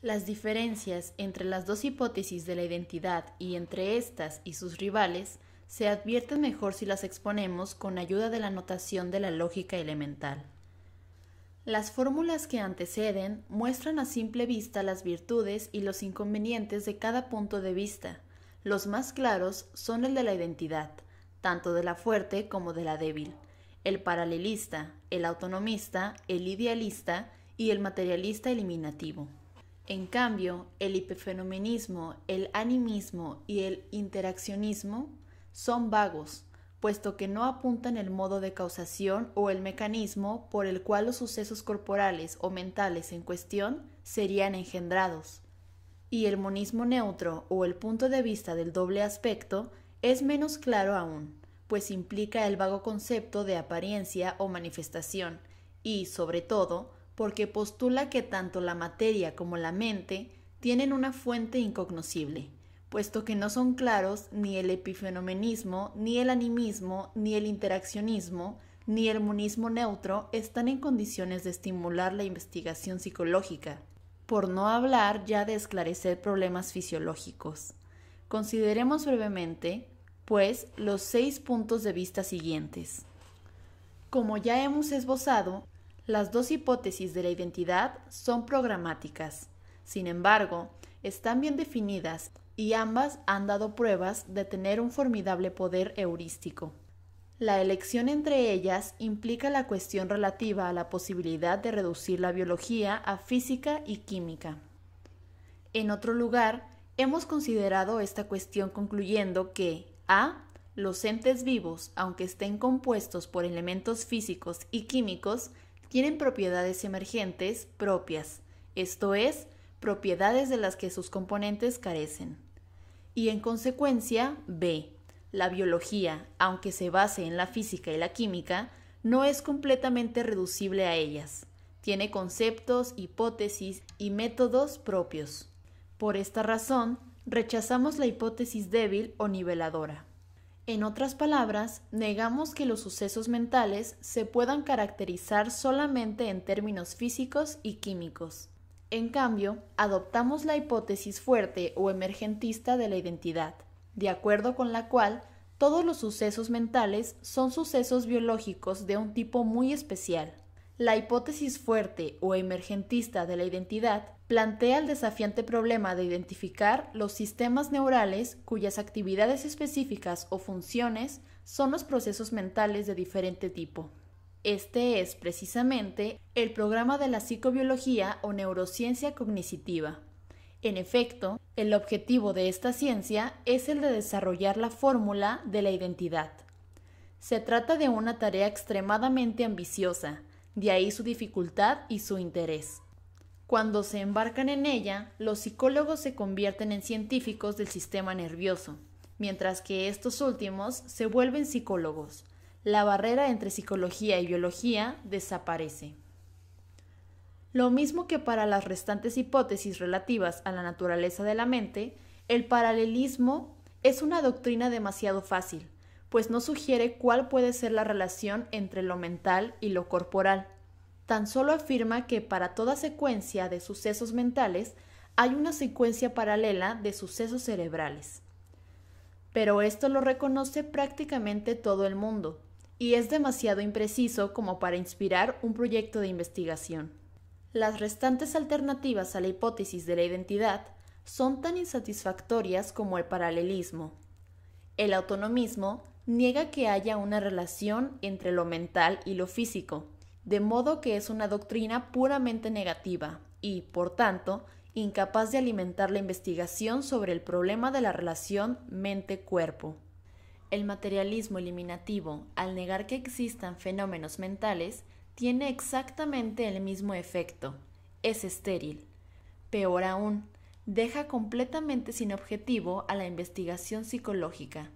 Las diferencias entre las dos hipótesis de la identidad y entre estas y sus rivales se advierten mejor si las exponemos con ayuda de la notación de la lógica elemental. Las fórmulas que anteceden muestran a simple vista las virtudes y los inconvenientes de cada punto de vista. Los más claros son el de la identidad, tanto de la fuerte como de la débil, el paralelista, el autonomista, el idealista y el materialista eliminativo. En cambio, el hipofenomenismo, el animismo y el interaccionismo son vagos, puesto que no apuntan el modo de causación o el mecanismo por el cual los sucesos corporales o mentales en cuestión serían engendrados. Y el monismo neutro o el punto de vista del doble aspecto es menos claro aún, pues implica el vago concepto de apariencia o manifestación y, sobre todo, porque postula que tanto la materia como la mente tienen una fuente incognoscible, puesto que no son claros ni el epifenomenismo, ni el animismo, ni el interaccionismo, ni el monismo neutro están en condiciones de estimular la investigación psicológica, por no hablar ya de esclarecer problemas fisiológicos. Consideremos brevemente, pues, los seis puntos de vista siguientes. Como ya hemos esbozado, las dos hipótesis de la identidad son programáticas. Sin embargo, están bien definidas y ambas han dado pruebas de tener un formidable poder heurístico. La elección entre ellas implica la cuestión relativa a la posibilidad de reducir la biología a física y química. En otro lugar, hemos considerado esta cuestión concluyendo que A. Los entes vivos, aunque estén compuestos por elementos físicos y químicos, tienen propiedades emergentes propias, esto es, propiedades de las que sus componentes carecen. Y en consecuencia, B. La biología, aunque se base en la física y la química, no es completamente reducible a ellas. Tiene conceptos, hipótesis y métodos propios. Por esta razón, rechazamos la hipótesis débil o niveladora. En otras palabras, negamos que los sucesos mentales se puedan caracterizar solamente en términos físicos y químicos. En cambio, adoptamos la hipótesis fuerte o emergentista de la identidad, de acuerdo con la cual todos los sucesos mentales son sucesos biológicos de un tipo muy especial. La hipótesis fuerte o emergentista de la identidad plantea el desafiante problema de identificar los sistemas neurales cuyas actividades específicas o funciones son los procesos mentales de diferente tipo. Este es precisamente el programa de la psicobiología o neurociencia cognitiva. En efecto, el objetivo de esta ciencia es el de desarrollar la fórmula de la identidad. Se trata de una tarea extremadamente ambiciosa, de ahí su dificultad y su interés. Cuando se embarcan en ella, los psicólogos se convierten en científicos del sistema nervioso, mientras que estos últimos se vuelven psicólogos. La barrera entre psicología y biología desaparece. Lo mismo que para las restantes hipótesis relativas a la naturaleza de la mente, el paralelismo es una doctrina demasiado fácil, pues no sugiere cuál puede ser la relación entre lo mental y lo corporal. Tan solo afirma que para toda secuencia de sucesos mentales hay una secuencia paralela de sucesos cerebrales. Pero esto lo reconoce prácticamente todo el mundo, y es demasiado impreciso como para inspirar un proyecto de investigación. Las restantes alternativas a la hipótesis de la identidad son tan insatisfactorias como el paralelismo. El autonomismo niega que haya una relación entre lo mental y lo físico, de modo que es una doctrina puramente negativa y, por tanto, incapaz de alimentar la investigación sobre el problema de la relación mente-cuerpo. El materialismo eliminativo, al negar que existan fenómenos mentales, tiene exactamente el mismo efecto. Es estéril. Peor aún, deja completamente sin objetivo a la investigación psicológica.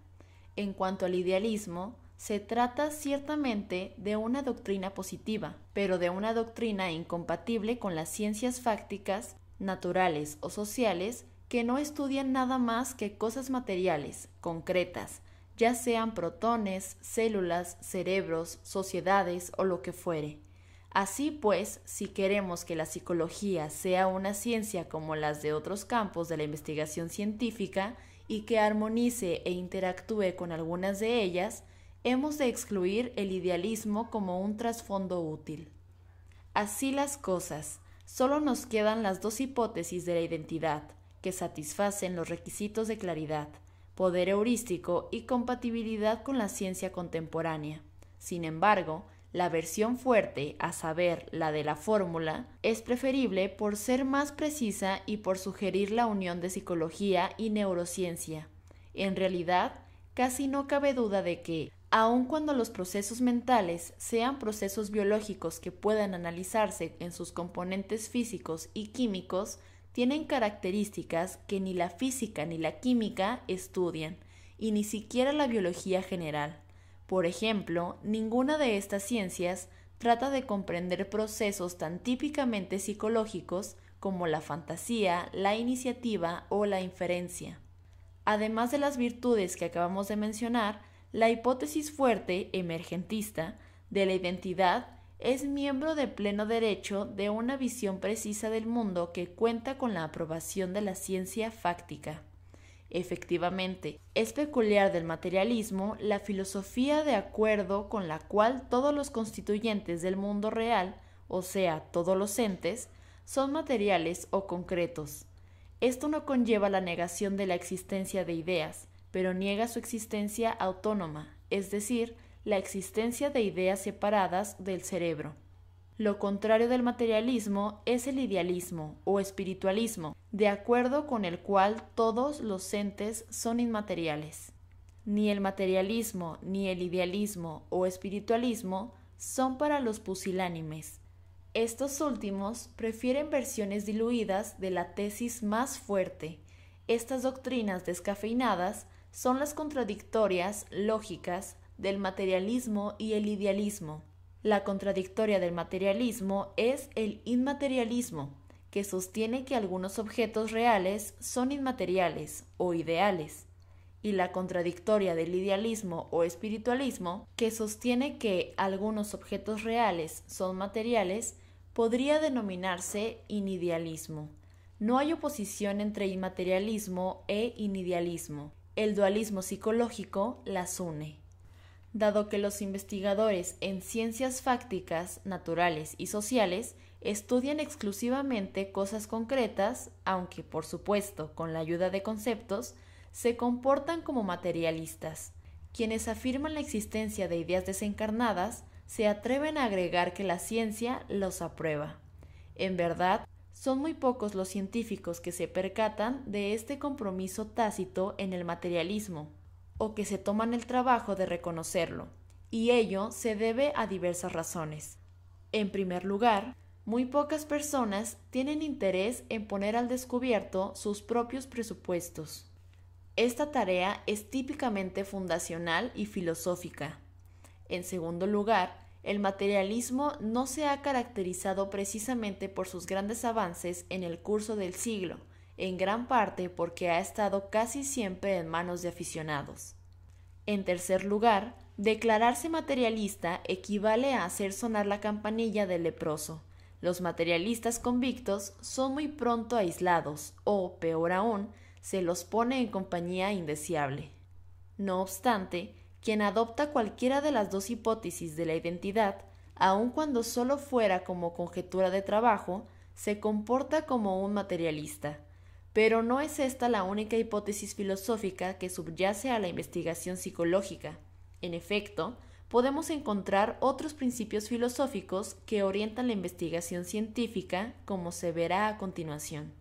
En cuanto al idealismo, se trata ciertamente de una doctrina positiva, pero de una doctrina incompatible con las ciencias fácticas, naturales o sociales que no estudian nada más que cosas materiales, concretas, ya sean protones, células, cerebros, sociedades o lo que fuere. Así pues, si queremos que la psicología sea una ciencia como las de otros campos de la investigación científica, y que armonice e interactúe con algunas de ellas, hemos de excluir el idealismo como un trasfondo útil. Así las cosas, solo nos quedan las dos hipótesis de la identidad, que satisfacen los requisitos de claridad, poder heurístico y compatibilidad con la ciencia contemporánea. Sin embargo, la versión fuerte, a saber, la de la fórmula, es preferible por ser más precisa y por sugerir la unión de psicología y neurociencia. En realidad, casi no cabe duda de que, aun cuando los procesos mentales sean procesos biológicos que puedan analizarse en sus componentes físicos y químicos, tienen características que ni la física ni la química estudian, y ni siquiera la biología general. Por ejemplo, ninguna de estas ciencias trata de comprender procesos tan típicamente psicológicos como la fantasía, la iniciativa o la inferencia. Además de las virtudes que acabamos de mencionar, la hipótesis fuerte, emergentista, de la identidad es miembro de pleno derecho de una visión precisa del mundo que cuenta con la aprobación de la ciencia fáctica. Efectivamente, es peculiar del materialismo la filosofía de acuerdo con la cual todos los constituyentes del mundo real, o sea, todos los entes, son materiales o concretos. Esto no conlleva la negación de la existencia de ideas, pero niega su existencia autónoma, es decir, la existencia de ideas separadas del cerebro. Lo contrario del materialismo es el idealismo o espiritualismo, de acuerdo con el cual todos los entes son inmateriales. Ni el materialismo, ni el idealismo o espiritualismo son para los pusilánimes. Estos últimos prefieren versiones diluidas de la tesis más fuerte. Estas doctrinas descafeinadas son las contradictorias, lógicas, del materialismo y el idealismo la contradictoria del materialismo es el inmaterialismo, que sostiene que algunos objetos reales son inmateriales o ideales, y la contradictoria del idealismo o espiritualismo, que sostiene que algunos objetos reales son materiales, podría denominarse inidealismo. No hay oposición entre inmaterialismo e inidealismo. El dualismo psicológico las une dado que los investigadores en ciencias fácticas, naturales y sociales estudian exclusivamente cosas concretas, aunque por supuesto con la ayuda de conceptos, se comportan como materialistas. Quienes afirman la existencia de ideas desencarnadas se atreven a agregar que la ciencia los aprueba. En verdad, son muy pocos los científicos que se percatan de este compromiso tácito en el materialismo, o que se toman el trabajo de reconocerlo, y ello se debe a diversas razones. En primer lugar, muy pocas personas tienen interés en poner al descubierto sus propios presupuestos. Esta tarea es típicamente fundacional y filosófica. En segundo lugar, el materialismo no se ha caracterizado precisamente por sus grandes avances en el curso del siglo, en gran parte porque ha estado casi siempre en manos de aficionados. En tercer lugar, declararse materialista equivale a hacer sonar la campanilla del leproso. Los materialistas convictos son muy pronto aislados o, peor aún, se los pone en compañía indeseable. No obstante, quien adopta cualquiera de las dos hipótesis de la identidad, aun cuando solo fuera como conjetura de trabajo, se comporta como un materialista pero no es esta la única hipótesis filosófica que subyace a la investigación psicológica. En efecto, podemos encontrar otros principios filosóficos que orientan la investigación científica, como se verá a continuación.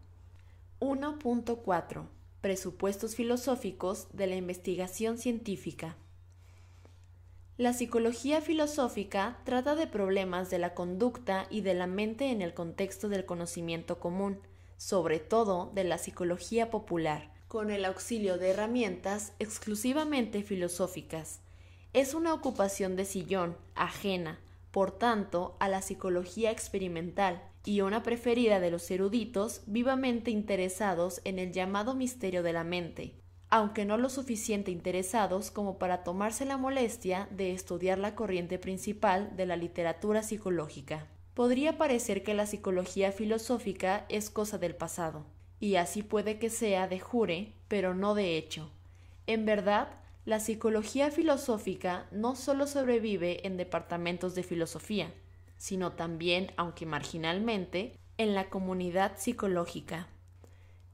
1.4 Presupuestos filosóficos de la investigación científica. La psicología filosófica trata de problemas de la conducta y de la mente en el contexto del conocimiento común, sobre todo de la psicología popular, con el auxilio de herramientas exclusivamente filosóficas. Es una ocupación de sillón, ajena, por tanto, a la psicología experimental, y una preferida de los eruditos vivamente interesados en el llamado misterio de la mente, aunque no lo suficiente interesados como para tomarse la molestia de estudiar la corriente principal de la literatura psicológica podría parecer que la psicología filosófica es cosa del pasado, y así puede que sea de jure, pero no de hecho. En verdad, la psicología filosófica no solo sobrevive en departamentos de filosofía, sino también, aunque marginalmente, en la comunidad psicológica.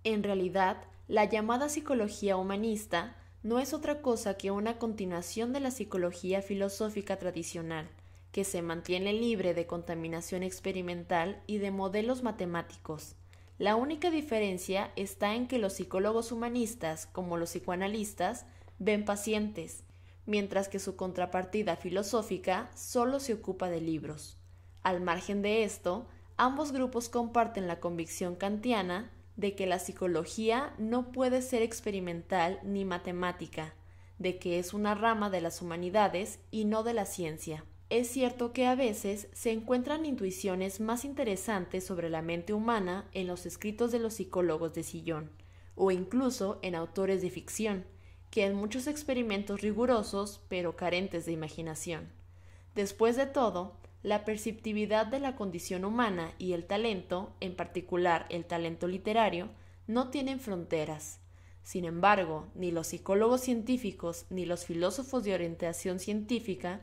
En realidad, la llamada psicología humanista no es otra cosa que una continuación de la psicología filosófica tradicional, que se mantiene libre de contaminación experimental y de modelos matemáticos. La única diferencia está en que los psicólogos humanistas, como los psicoanalistas, ven pacientes, mientras que su contrapartida filosófica solo se ocupa de libros. Al margen de esto, ambos grupos comparten la convicción kantiana de que la psicología no puede ser experimental ni matemática, de que es una rama de las humanidades y no de la ciencia. Es cierto que a veces se encuentran intuiciones más interesantes sobre la mente humana en los escritos de los psicólogos de sillón, o incluso en autores de ficción, que en muchos experimentos rigurosos pero carentes de imaginación. Después de todo, la perceptividad de la condición humana y el talento, en particular el talento literario, no tienen fronteras. Sin embargo, ni los psicólogos científicos ni los filósofos de orientación científica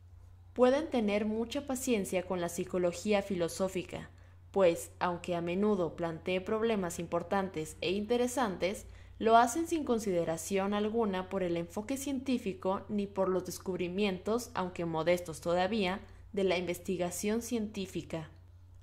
pueden tener mucha paciencia con la psicología filosófica, pues aunque a menudo plantee problemas importantes e interesantes, lo hacen sin consideración alguna por el enfoque científico ni por los descubrimientos, aunque modestos todavía, de la investigación científica.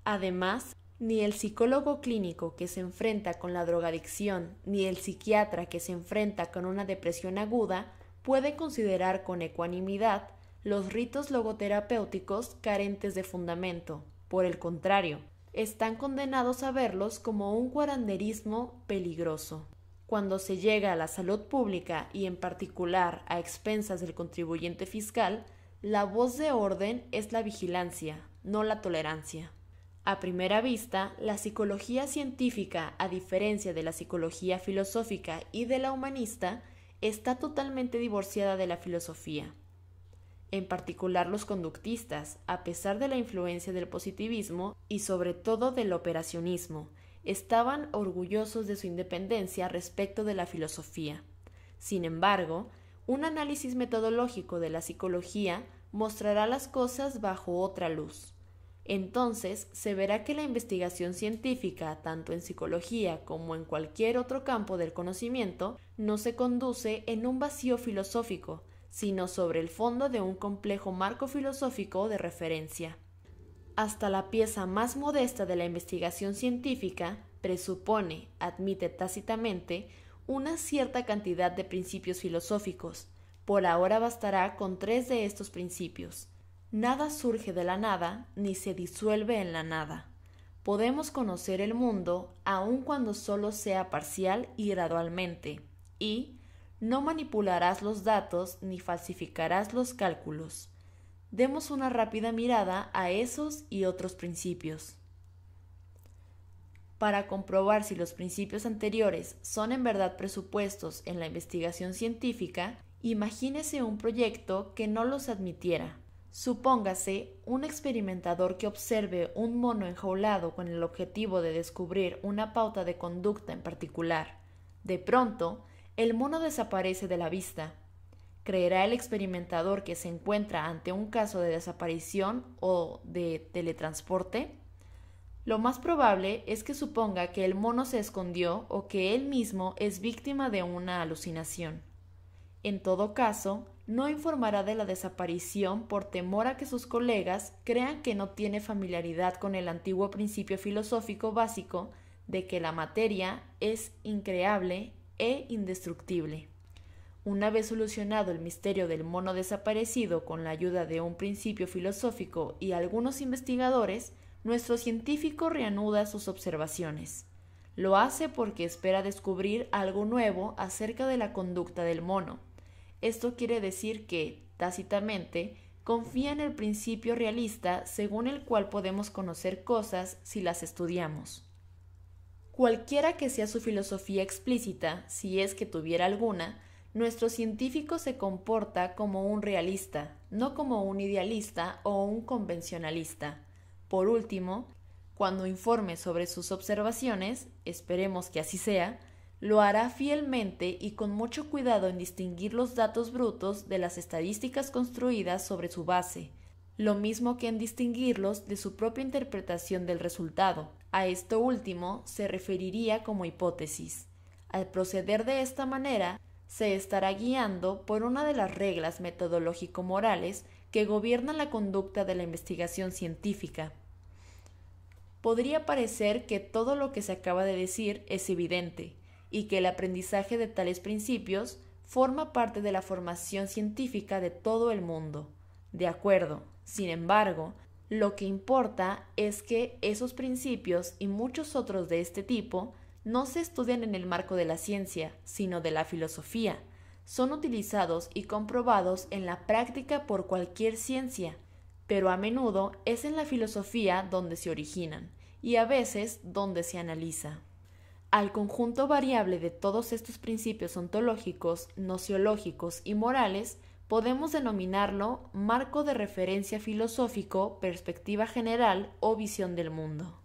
Además, ni el psicólogo clínico que se enfrenta con la drogadicción, ni el psiquiatra que se enfrenta con una depresión aguda, puede considerar con ecuanimidad los ritos logoterapéuticos carentes de fundamento, por el contrario, están condenados a verlos como un cuaranderismo peligroso. Cuando se llega a la salud pública y en particular a expensas del contribuyente fiscal, la voz de orden es la vigilancia, no la tolerancia. A primera vista, la psicología científica, a diferencia de la psicología filosófica y de la humanista, está totalmente divorciada de la filosofía en particular los conductistas, a pesar de la influencia del positivismo y sobre todo del operacionismo, estaban orgullosos de su independencia respecto de la filosofía. Sin embargo, un análisis metodológico de la psicología mostrará las cosas bajo otra luz. Entonces se verá que la investigación científica, tanto en psicología como en cualquier otro campo del conocimiento, no se conduce en un vacío filosófico, sino sobre el fondo de un complejo marco filosófico de referencia. Hasta la pieza más modesta de la investigación científica presupone, admite tácitamente, una cierta cantidad de principios filosóficos. Por ahora bastará con tres de estos principios. Nada surge de la nada ni se disuelve en la nada. Podemos conocer el mundo aun cuando solo sea parcial y gradualmente, y, no manipularás los datos ni falsificarás los cálculos. Demos una rápida mirada a esos y otros principios. Para comprobar si los principios anteriores son en verdad presupuestos en la investigación científica, imagínese un proyecto que no los admitiera. Supóngase un experimentador que observe un mono enjaulado con el objetivo de descubrir una pauta de conducta en particular. De pronto, el mono desaparece de la vista. Creerá el experimentador que se encuentra ante un caso de desaparición o de teletransporte? Lo más probable es que suponga que el mono se escondió o que él mismo es víctima de una alucinación. En todo caso, no informará de la desaparición por temor a que sus colegas crean que no tiene familiaridad con el antiguo principio filosófico básico de que la materia es increable e indestructible. Una vez solucionado el misterio del mono desaparecido con la ayuda de un principio filosófico y algunos investigadores, nuestro científico reanuda sus observaciones. Lo hace porque espera descubrir algo nuevo acerca de la conducta del mono. Esto quiere decir que, tácitamente, confía en el principio realista según el cual podemos conocer cosas si las estudiamos. Cualquiera que sea su filosofía explícita, si es que tuviera alguna, nuestro científico se comporta como un realista, no como un idealista o un convencionalista. Por último, cuando informe sobre sus observaciones, esperemos que así sea, lo hará fielmente y con mucho cuidado en distinguir los datos brutos de las estadísticas construidas sobre su base, lo mismo que en distinguirlos de su propia interpretación del resultado. A esto último se referiría como hipótesis. Al proceder de esta manera, se estará guiando por una de las reglas metodológico-morales que gobiernan la conducta de la investigación científica. Podría parecer que todo lo que se acaba de decir es evidente y que el aprendizaje de tales principios forma parte de la formación científica de todo el mundo. De acuerdo, sin embargo, lo que importa es que esos principios y muchos otros de este tipo no se estudian en el marco de la ciencia, sino de la filosofía. Son utilizados y comprobados en la práctica por cualquier ciencia, pero a menudo es en la filosofía donde se originan y a veces donde se analiza. Al conjunto variable de todos estos principios ontológicos, nociológicos y morales, podemos denominarlo marco de referencia filosófico, perspectiva general o visión del mundo.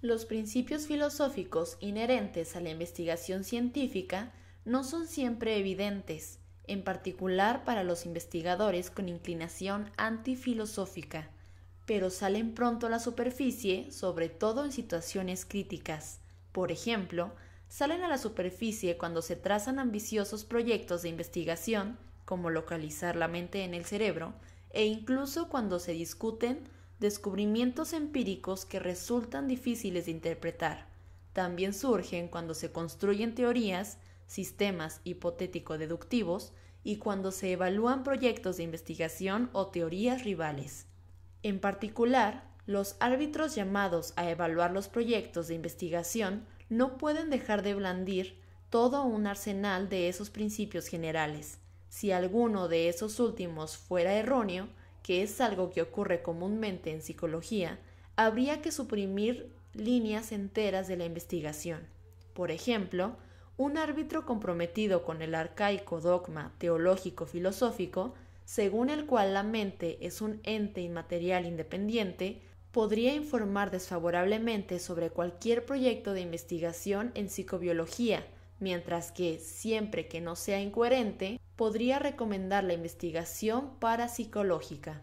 Los principios filosóficos inherentes a la investigación científica no son siempre evidentes, en particular para los investigadores con inclinación antifilosófica, pero salen pronto a la superficie, sobre todo en situaciones críticas. Por ejemplo, salen a la superficie cuando se trazan ambiciosos proyectos de investigación como localizar la mente en el cerebro, e incluso cuando se discuten descubrimientos empíricos que resultan difíciles de interpretar. También surgen cuando se construyen teorías, sistemas hipotético-deductivos y cuando se evalúan proyectos de investigación o teorías rivales. En particular, los árbitros llamados a evaluar los proyectos de investigación no pueden dejar de blandir todo un arsenal de esos principios generales, si alguno de esos últimos fuera erróneo, que es algo que ocurre comúnmente en psicología, habría que suprimir líneas enteras de la investigación. Por ejemplo, un árbitro comprometido con el arcaico dogma teológico-filosófico, según el cual la mente es un ente inmaterial independiente, podría informar desfavorablemente sobre cualquier proyecto de investigación en psicobiología, mientras que, siempre que no sea incoherente, podría recomendar la investigación parapsicológica.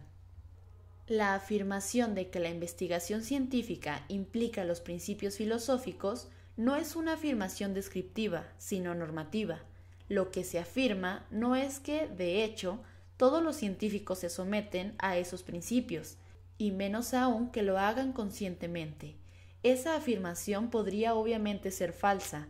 La afirmación de que la investigación científica implica los principios filosóficos no es una afirmación descriptiva, sino normativa. Lo que se afirma no es que, de hecho, todos los científicos se someten a esos principios, y menos aún que lo hagan conscientemente. Esa afirmación podría obviamente ser falsa,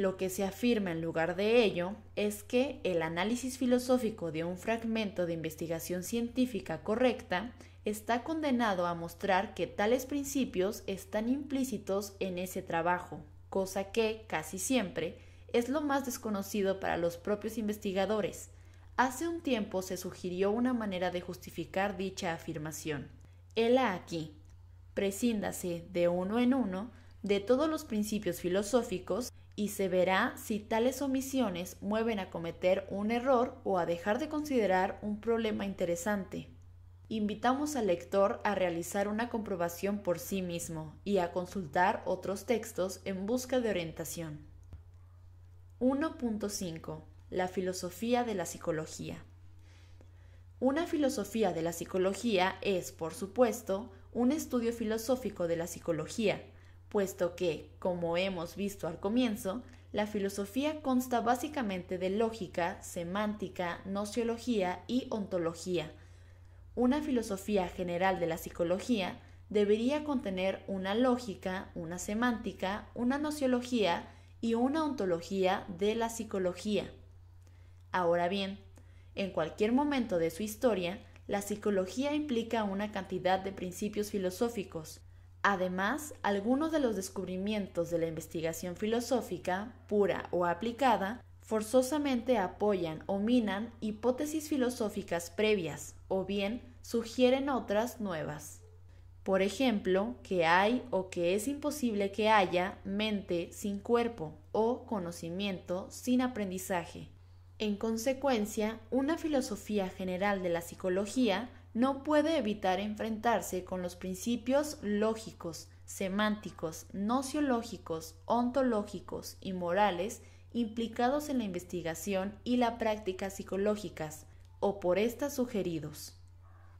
lo que se afirma en lugar de ello es que el análisis filosófico de un fragmento de investigación científica correcta está condenado a mostrar que tales principios están implícitos en ese trabajo, cosa que, casi siempre, es lo más desconocido para los propios investigadores. Hace un tiempo se sugirió una manera de justificar dicha afirmación. Hela aquí. Prescíndase de uno en uno de todos los principios filosóficos y se verá si tales omisiones mueven a cometer un error o a dejar de considerar un problema interesante. Invitamos al lector a realizar una comprobación por sí mismo y a consultar otros textos en busca de orientación. 1.5. La filosofía de la psicología. Una filosofía de la psicología es, por supuesto, un estudio filosófico de la psicología, puesto que, como hemos visto al comienzo, la filosofía consta básicamente de lógica, semántica, nociología y ontología. Una filosofía general de la psicología debería contener una lógica, una semántica, una nociología y una ontología de la psicología. Ahora bien, en cualquier momento de su historia, la psicología implica una cantidad de principios filosóficos, Además, algunos de los descubrimientos de la investigación filosófica, pura o aplicada, forzosamente apoyan o minan hipótesis filosóficas previas o bien sugieren otras nuevas. Por ejemplo, que hay o que es imposible que haya mente sin cuerpo o conocimiento sin aprendizaje. En consecuencia, una filosofía general de la psicología no puede evitar enfrentarse con los principios lógicos, semánticos, nociológicos, ontológicos y morales implicados en la investigación y la práctica psicológicas, o por estas sugeridos.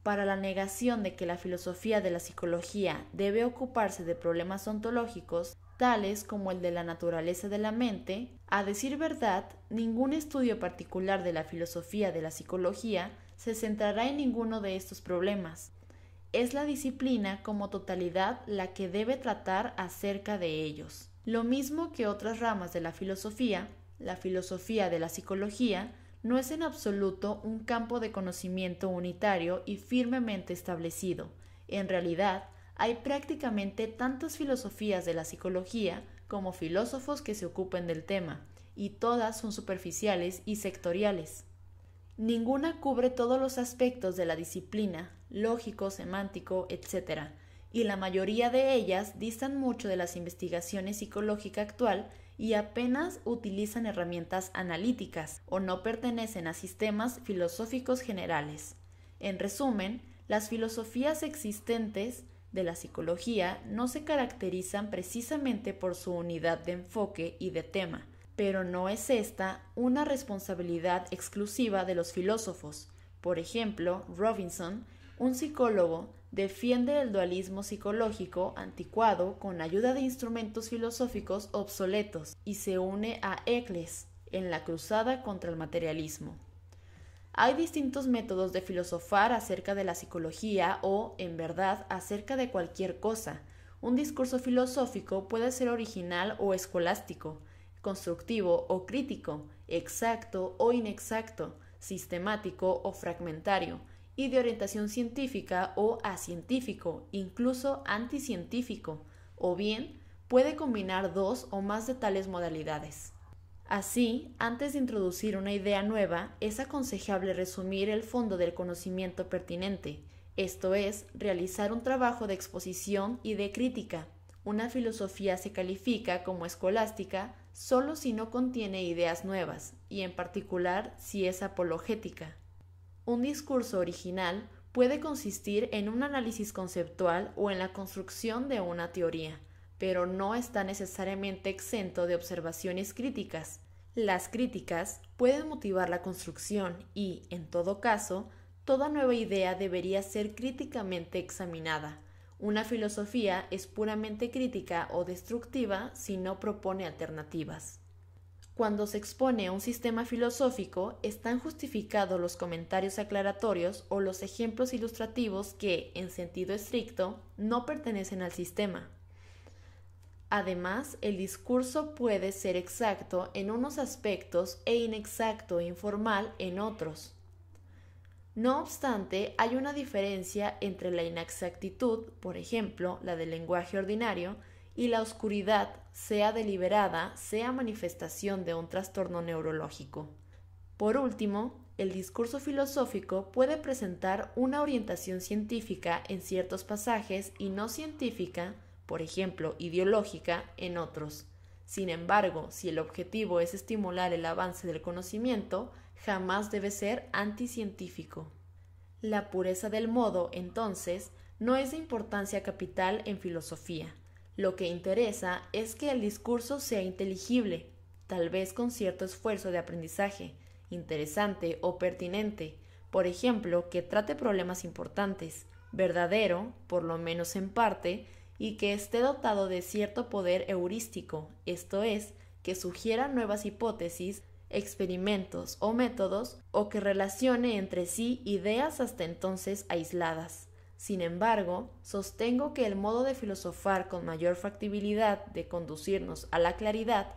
Para la negación de que la filosofía de la psicología debe ocuparse de problemas ontológicos, tales como el de la naturaleza de la mente, a decir verdad, ningún estudio particular de la filosofía de la psicología se centrará en ninguno de estos problemas. Es la disciplina como totalidad la que debe tratar acerca de ellos. Lo mismo que otras ramas de la filosofía, la filosofía de la psicología no es en absoluto un campo de conocimiento unitario y firmemente establecido. En realidad, hay prácticamente tantas filosofías de la psicología como filósofos que se ocupen del tema, y todas son superficiales y sectoriales. Ninguna cubre todos los aspectos de la disciplina, lógico, semántico, etc., y la mayoría de ellas distan mucho de las investigaciones psicológicas actual y apenas utilizan herramientas analíticas o no pertenecen a sistemas filosóficos generales. En resumen, las filosofías existentes de la psicología no se caracterizan precisamente por su unidad de enfoque y de tema, pero no es esta una responsabilidad exclusiva de los filósofos. Por ejemplo, Robinson, un psicólogo, defiende el dualismo psicológico anticuado con ayuda de instrumentos filosóficos obsoletos y se une a Eccles en la cruzada contra el materialismo. Hay distintos métodos de filosofar acerca de la psicología o, en verdad, acerca de cualquier cosa. Un discurso filosófico puede ser original o escolástico, constructivo o crítico, exacto o inexacto, sistemático o fragmentario, y de orientación científica o acientífico, incluso anticientífico, o bien puede combinar dos o más de tales modalidades. Así, antes de introducir una idea nueva, es aconsejable resumir el fondo del conocimiento pertinente, esto es, realizar un trabajo de exposición y de crítica. Una filosofía se califica como escolástica solo si no contiene ideas nuevas, y en particular si es apologética. Un discurso original puede consistir en un análisis conceptual o en la construcción de una teoría, pero no está necesariamente exento de observaciones críticas. Las críticas pueden motivar la construcción y, en todo caso, toda nueva idea debería ser críticamente examinada, una filosofía es puramente crítica o destructiva si no propone alternativas. Cuando se expone a un sistema filosófico, están justificados los comentarios aclaratorios o los ejemplos ilustrativos que, en sentido estricto, no pertenecen al sistema. Además, el discurso puede ser exacto en unos aspectos e inexacto e informal en otros. No obstante, hay una diferencia entre la inexactitud, por ejemplo, la del lenguaje ordinario, y la oscuridad, sea deliberada, sea manifestación de un trastorno neurológico. Por último, el discurso filosófico puede presentar una orientación científica en ciertos pasajes y no científica, por ejemplo, ideológica, en otros. Sin embargo, si el objetivo es estimular el avance del conocimiento, jamás debe ser anticientífico. La pureza del modo, entonces, no es de importancia capital en filosofía. Lo que interesa es que el discurso sea inteligible, tal vez con cierto esfuerzo de aprendizaje, interesante o pertinente, por ejemplo, que trate problemas importantes, verdadero, por lo menos en parte, y que esté dotado de cierto poder heurístico, esto es, que sugiera nuevas hipótesis experimentos o métodos o que relacione entre sí ideas hasta entonces aisladas. Sin embargo, sostengo que el modo de filosofar con mayor factibilidad de conducirnos a la claridad,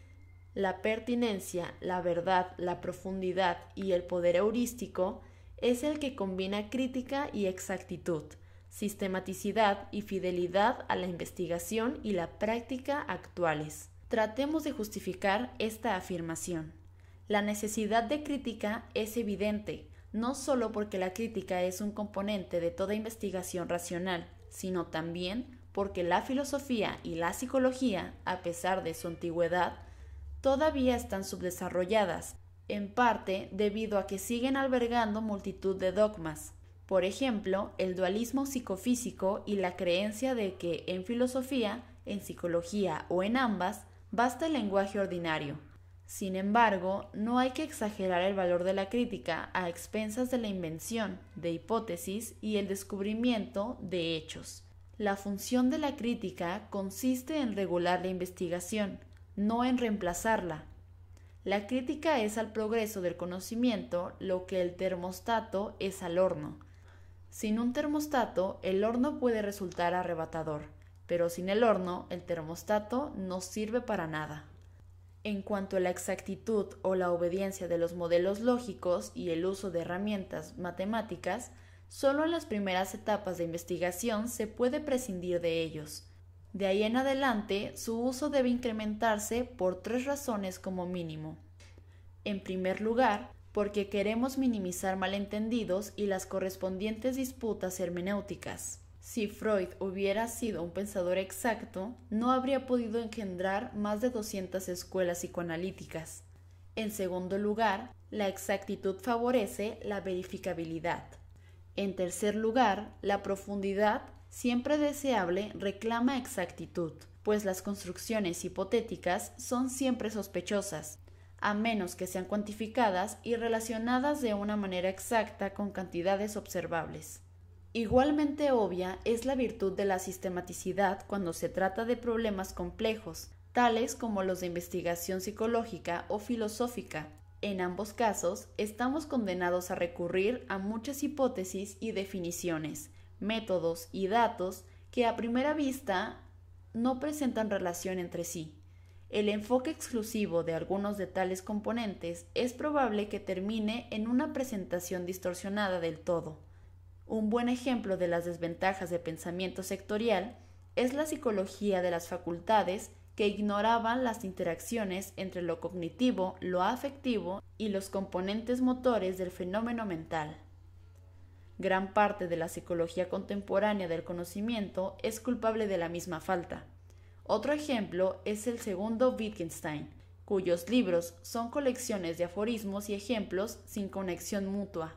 la pertinencia, la verdad, la profundidad y el poder heurístico es el que combina crítica y exactitud, sistematicidad y fidelidad a la investigación y la práctica actuales. Tratemos de justificar esta afirmación. La necesidad de crítica es evidente, no solo porque la crítica es un componente de toda investigación racional, sino también porque la filosofía y la psicología, a pesar de su antigüedad, todavía están subdesarrolladas, en parte debido a que siguen albergando multitud de dogmas. Por ejemplo, el dualismo psicofísico y la creencia de que en filosofía, en psicología o en ambas, basta el lenguaje ordinario. Sin embargo, no hay que exagerar el valor de la crítica a expensas de la invención de hipótesis y el descubrimiento de hechos. La función de la crítica consiste en regular la investigación, no en reemplazarla. La crítica es al progreso del conocimiento lo que el termostato es al horno. Sin un termostato, el horno puede resultar arrebatador, pero sin el horno, el termostato no sirve para nada. En cuanto a la exactitud o la obediencia de los modelos lógicos y el uso de herramientas matemáticas, solo en las primeras etapas de investigación se puede prescindir de ellos. De ahí en adelante, su uso debe incrementarse por tres razones como mínimo. En primer lugar, porque queremos minimizar malentendidos y las correspondientes disputas hermenéuticas. Si Freud hubiera sido un pensador exacto, no habría podido engendrar más de 200 escuelas psicoanalíticas. En segundo lugar, la exactitud favorece la verificabilidad. En tercer lugar, la profundidad, siempre deseable, reclama exactitud, pues las construcciones hipotéticas son siempre sospechosas, a menos que sean cuantificadas y relacionadas de una manera exacta con cantidades observables. Igualmente obvia es la virtud de la sistematicidad cuando se trata de problemas complejos, tales como los de investigación psicológica o filosófica. En ambos casos, estamos condenados a recurrir a muchas hipótesis y definiciones, métodos y datos que a primera vista no presentan relación entre sí. El enfoque exclusivo de algunos de tales componentes es probable que termine en una presentación distorsionada del todo. Un buen ejemplo de las desventajas de pensamiento sectorial es la psicología de las facultades que ignoraban las interacciones entre lo cognitivo, lo afectivo y los componentes motores del fenómeno mental. Gran parte de la psicología contemporánea del conocimiento es culpable de la misma falta. Otro ejemplo es el segundo Wittgenstein, cuyos libros son colecciones de aforismos y ejemplos sin conexión mutua.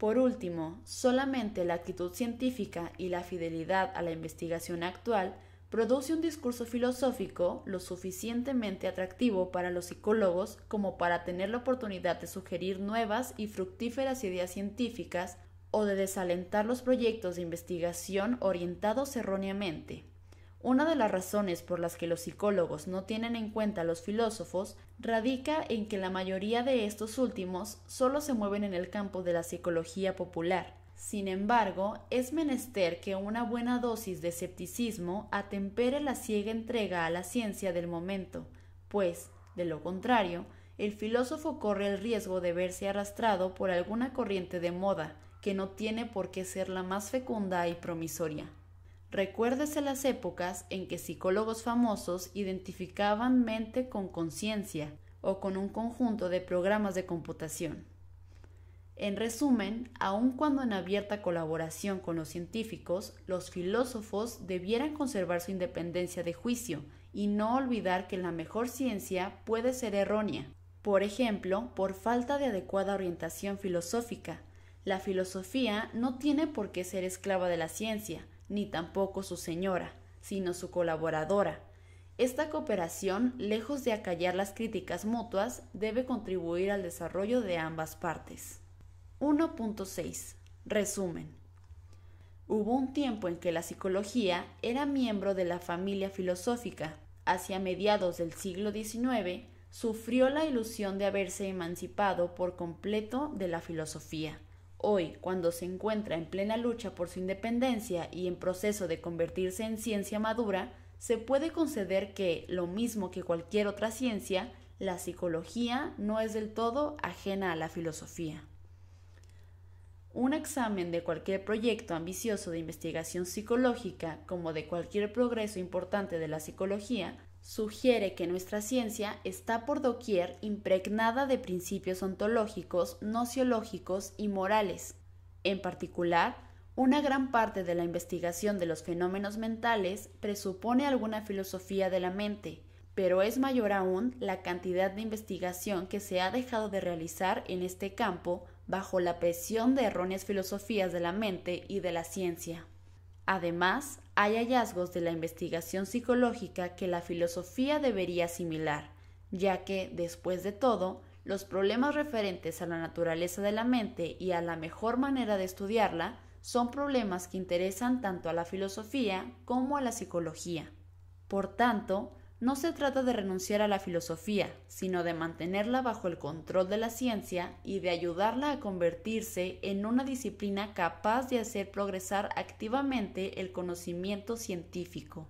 Por último, solamente la actitud científica y la fidelidad a la investigación actual produce un discurso filosófico lo suficientemente atractivo para los psicólogos como para tener la oportunidad de sugerir nuevas y fructíferas ideas científicas o de desalentar los proyectos de investigación orientados erróneamente. Una de las razones por las que los psicólogos no tienen en cuenta a los filósofos radica en que la mayoría de estos últimos solo se mueven en el campo de la psicología popular. Sin embargo, es menester que una buena dosis de escepticismo atempere la ciega entrega a la ciencia del momento, pues, de lo contrario, el filósofo corre el riesgo de verse arrastrado por alguna corriente de moda, que no tiene por qué ser la más fecunda y promisoria. Recuérdese las épocas en que psicólogos famosos identificaban mente con conciencia o con un conjunto de programas de computación. En resumen, aun cuando en abierta colaboración con los científicos, los filósofos debieran conservar su independencia de juicio y no olvidar que la mejor ciencia puede ser errónea, por ejemplo, por falta de adecuada orientación filosófica. La filosofía no tiene por qué ser esclava de la ciencia, ni tampoco su señora, sino su colaboradora. Esta cooperación, lejos de acallar las críticas mutuas, debe contribuir al desarrollo de ambas partes. 1.6. Resumen. Hubo un tiempo en que la psicología era miembro de la familia filosófica. Hacia mediados del siglo XIX, sufrió la ilusión de haberse emancipado por completo de la filosofía. Hoy, cuando se encuentra en plena lucha por su independencia y en proceso de convertirse en ciencia madura, se puede conceder que, lo mismo que cualquier otra ciencia, la psicología no es del todo ajena a la filosofía. Un examen de cualquier proyecto ambicioso de investigación psicológica, como de cualquier progreso importante de la psicología, sugiere que nuestra ciencia está por doquier impregnada de principios ontológicos, nociológicos y morales. En particular, una gran parte de la investigación de los fenómenos mentales presupone alguna filosofía de la mente, pero es mayor aún la cantidad de investigación que se ha dejado de realizar en este campo bajo la presión de erróneas filosofías de la mente y de la ciencia. Además, hay hallazgos de la investigación psicológica que la filosofía debería asimilar, ya que, después de todo, los problemas referentes a la naturaleza de la mente y a la mejor manera de estudiarla son problemas que interesan tanto a la filosofía como a la psicología. Por tanto, no se trata de renunciar a la filosofía, sino de mantenerla bajo el control de la ciencia y de ayudarla a convertirse en una disciplina capaz de hacer progresar activamente el conocimiento científico.